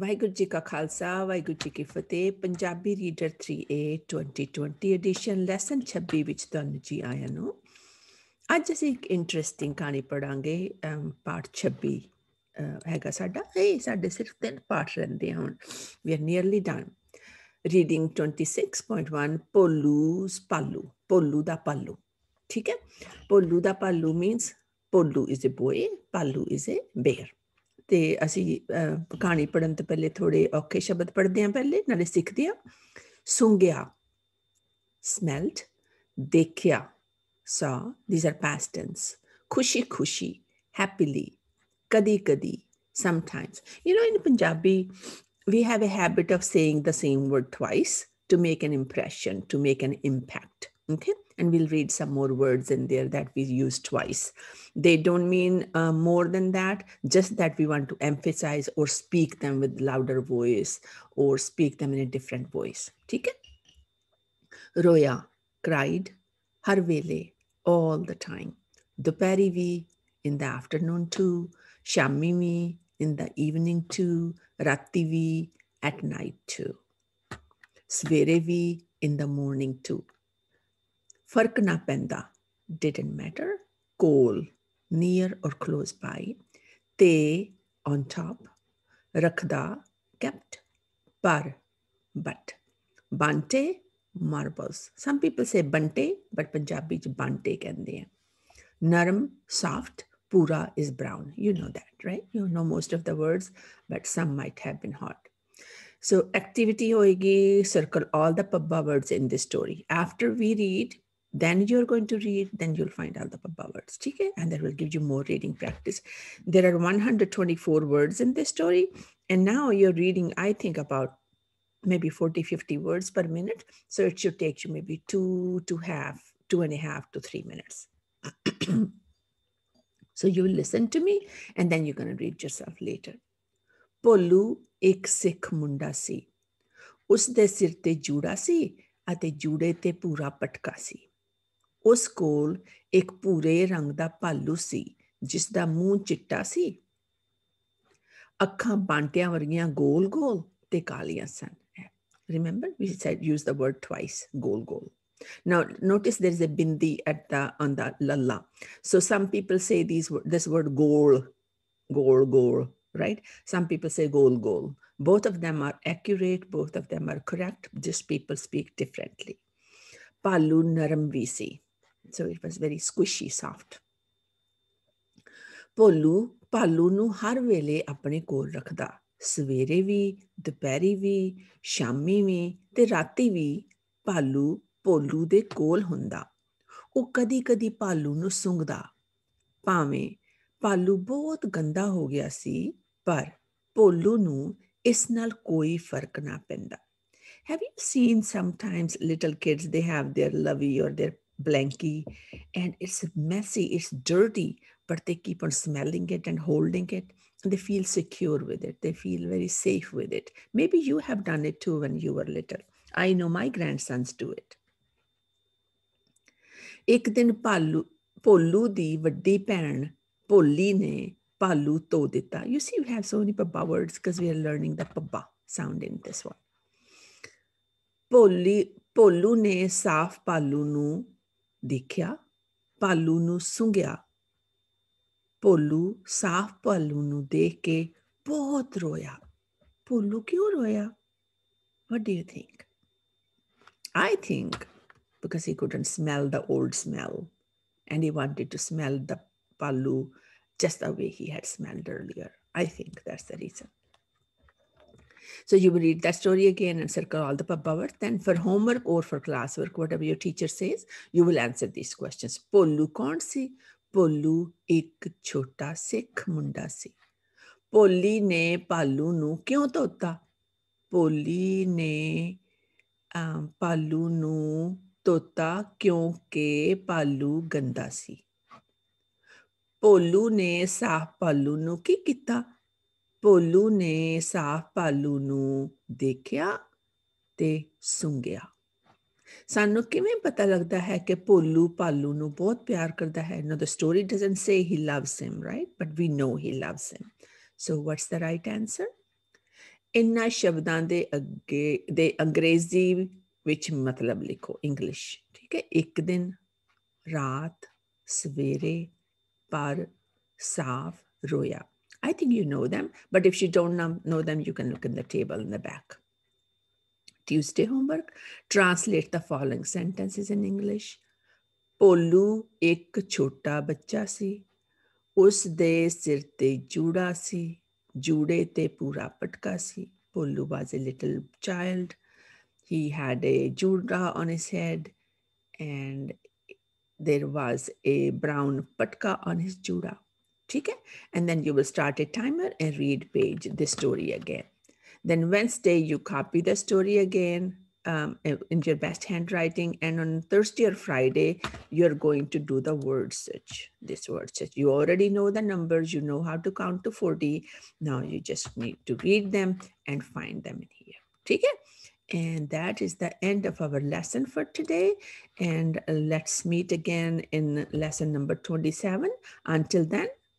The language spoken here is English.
ਵਾਹਿਗੁਰੂ ਜੀ ਕਾ ਖਾਲਸਾ ਵਾਹਿਗੁਰੂ ਜੀ ਕੀ ਫਤਿਹ Punjabi reader 3A 2020 edition lesson 26 ਵਿੱਚ ਤੁਹਾਨੂੰ ਜੀ ਆਇਆਂ ਨੂੰ ਅੱਜ ਅਸੀਂ ਇੱਕ ਇੰਟਰਸਟਿੰਗ ਕਹਾਣੀ ਪੜਾਂਗੇ ਪਾਰਟ 26 ਹੈਗਾ ਸਾਡਾ ਇਹ ਸਾਡੇ ਸਿਰਫ ਤਿੰਨ ਪਾਰਟ ਰਹਿੰਦੇ ਹੁਣ we are nearly done reading 26.1 Polu ਸਪਾਲੂ ਪੋਲੂ ਦਾ ਪਾਲੂ ਠੀਕ ਹੈ ਪੋਲੂ ਦਾ Palu means Polu is a boy Palu is a bear ਤੇ ਅਸੀਂ ਕਹਾਣੀ ਪੜਨ ਤੋਂ ਪਹਿਲੇ ਥੋੜੇ ਔਖੇ ਸ਼ਬਦ ਪੜਦੇ ਹਾਂ ਪਹਿਲੇ ਨਾਲੇ ਸਿੱਖਦੇ ਹਾਂ ਸੁੰਘਿਆ smelled ਦੇਖਿਆ saw these are past tense ਖੁਸ਼ੀ ਖੁਸ਼ੀ happily ਕਦੀ ਕਦੀ sometimes you know in punjabi we have a habit of saying the same word twice to make an impression to make an impact okay and we'll read some more words in there that we use twice. They don't mean uh, more than that, just that we want to emphasize or speak them with louder voice or speak them in a different voice. ठीक Roya cried harvele all the time. दोपहरी भी in the afternoon too, shamimi in the evening too, राती भी at night too. सवेरे भी in the morning too. फर्क ना ਪੈਂਦਾ didn't matter ਕੋਲ near or close by They on top ਰੱਖਦਾ kept Par but ਬੰਟੇ marbles some people say ਬੰਟੇ but is ਚ ਬੰਟੇ ਕਹਿੰਦੇ ਆ Naram soft Pura is brown. You know that, right? You know most of the words, but some might have been hard. So activity hoegi, circle all the pabba words in this story. After we read, then you're going to read, then you'll find out the Baba words. Okay? And that will give you more reading practice. There are 124 words in this story. And now you're reading, I think, about maybe 40, 50 words per minute. So it should take you maybe two to half, two and a half to three minutes. so you listen to me and then you're going to read yourself later. Polu ek ਸਿੱਖ ਮੁੰਡਾ ਸੀ ਉਸ ਦੇ ਸਿਰ ਤੇ ਜੂੜਾ ਸੀ ਅਤੇ ਜੂੜੇ ਉਸ ਕੋਲ ਇੱਕ ਪੂਰੇ ਰੰਗ ਦਾ ਭਾਲੂ ਸੀ ਜਿਸ ਦਾ ਮੂੰਹ ਚਿੱਟਾ ਸੀ ਅੱਖਾਂ ਬਾਂਟਿਆਂ ਵਰਗੀਆਂ ਗੋਲ-ਗੋਲ remember we said use the word twice gol gol now notice there is a bindi at the on the lalla so some people say these this word gol gol gol right some people say gol gol both of them are accurate both of them are correct just people speak differently palu naram visi so it was very squishy soft Bholu ਭਾਲੂ ਨੂੰ ਹਰ ਵੇਲੇ ਆਪਣੇ ਕੋਲ ਰੱਖਦਾ ਸਵੇਰੇ ਵੀ ਦੁਪਹਿਰੀ ਵੀ ਸ਼ਾਮੀ ਵੀ ਤੇ ਰਾਤੀ ਵੀ ਭਾਲੂ ਭੋਲੂ ਦੇ ਕੋਲ ਹੁੰਦਾ ਉਹ ਕਦੀ-ਕਦੀ ਭਾਲੂ ਨੂੰ ਸੁੰਘਦਾ ਭਾਵੇਂ ਭਾਲੂ ਬਹੁਤ ਗੰਦਾ ਹੋ ਗਿਆ ਸੀ ਪਰ ਭੋਲੂ ਨੂੰ ਇਸ ਨਾਲ ਕੋਈ ਫਰਕ ਨਾ ਪੈਂਦਾ Have you seen sometimes little kids, they have their lovey or their blankie and it's messy it's dirty but they keep on smelling it and holding it and they feel secure with it they feel very safe with it maybe you have done it too when you were little i know my grandsons do it ਇੱਕ ਦਿਨ ਭਾਲੂ ਭੋਲੂ ਦੀ ਵੱਡੀ ਭੈਣ ਭੋਲੀ ਨੇ ਭਾਲੂ ਧੋ ਦਿੱਤਾ you see we have so many ਪੱਬਾ words because we are learning the ਪੱਬਾ ਸਾਊਂਡ ਇਨ ਦਿਸ ਵਨ ਭੋਲੀ ਭੋਲੂ ਨੇ ਸਾਫ਼ ਨੂੰ દેખ્યા પાલુનું સૂંઘ્યા પોલ્લુ સાફ પાલુનું દેખ કે बहुत રોયા પોલ્લુ ક્યું what do you think i think because he couldn't smell the old smell and he wanted to smell the pallu just the way he had smelled earlier i think that's the reason So you will read that story again and circle all the papavar. Then for homework or for classwork, whatever your teacher says, you will answer these questions. Pollu kaun si? Pollu ek chota sikh munda si. Polli ne palu nu kyon tota? Polli ne um, palu nu tota kyonke palu ganda si. Pollu ne sah palu nu ki kita? Bholu ਨੇ ਸਾਫ ਭਾਲੂ ਨੂੰ ਦੇਖਿਆ ਤੇ ਸੁੰਗਿਆ ਸਾਨੂੰ ਕਿਵੇਂ ਪਤਾ ਲੱਗਦਾ ਹੈ ਕਿ ਭੋਲੂ ਭਾਲੂ ਨੂੰ ਬਹੁਤ ਪਿਆਰ ਕਰਦਾ ਹੈ ਨਾ the story doesn't say he loves him right but we know he loves him so what's the right answer ਇਨਾਂ ਸ਼ਬਦਾਂ ਦੇ ਅੱਗੇ ਦੇ ਅੰਗਰੇਜ਼ੀ ਵਿੱਚ ਮਤਲਬ ਲਿਖੋ ਇੰਗਲਿਸ਼ ਠੀਕ ਹੈ ਇੱਕ ਦਿਨ ਰਾਤ ਸਵੇਰੇ ਪਰ ਸਾਫ ਰੋਇਆ I think you know them, but if you don't know them, you can look in the table in the back. Tuesday homework, translate the following sentences in English. Polu ek chota bacha si, us de sirte jura si, jude te pura ਪੂਰਾ ਪਟਕਾ Polu was a little child. He had a a on his head and there was a brown patka on his juda. ठीक and then you will start a timer and read page the story again. Then Wednesday you copy the story again um, in your best handwriting. And on Thursday or Friday, you're going to do the word search, this word search. You already know the numbers, you know how to count to 40. Now you just need to read them and find them in here. Okay? And that is the end of our lesson for today. And let's meet again in lesson number 27. Until then,